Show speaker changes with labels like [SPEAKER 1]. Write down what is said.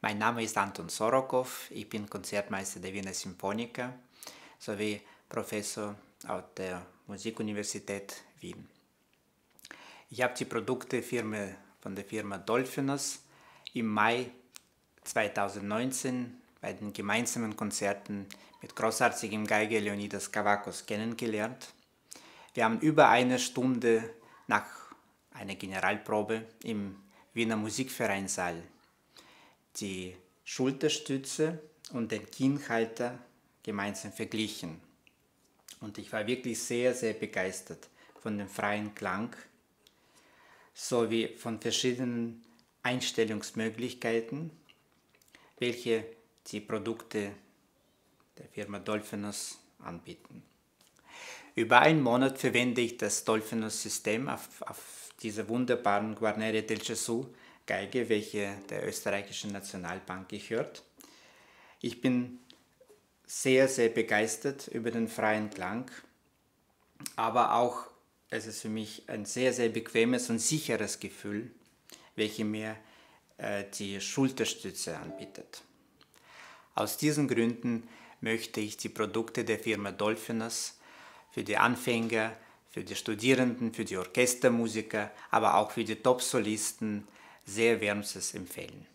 [SPEAKER 1] Mein Name ist Anton Sorokov, ich bin Konzertmeister der Wiener Symphoniker sowie Professor auf der Musikuniversität Wien. Ich habe die Produkte von der Firma Dolphinus im Mai 2019 bei den gemeinsamen Konzerten mit großartigem Geiger Leonidas Kavakos kennengelernt. Wir haben über eine Stunde nach eine Generalprobe im Wiener Musikvereinssaal. Die Schulterstütze und den Kinnhalter gemeinsam verglichen. Und ich war wirklich sehr, sehr begeistert von dem freien Klang sowie von verschiedenen Einstellungsmöglichkeiten, welche die Produkte der Firma Dolphinus anbieten. Über einen Monat verwende ich das Dolphinus-System auf, auf dieser wunderbaren Guarneri del Gesù Geige, welche der österreichischen Nationalbank gehört. Ich bin sehr, sehr begeistert über den freien Klang, aber auch es ist für mich ein sehr, sehr bequemes und sicheres Gefühl, welche mir äh, die Schulterstütze anbietet. Aus diesen Gründen möchte ich die Produkte der Firma Dolphinus für die Anfänger für die Studierenden, für die Orchestermusiker, aber auch für die Top-Solisten sehr wärmstes Empfehlen.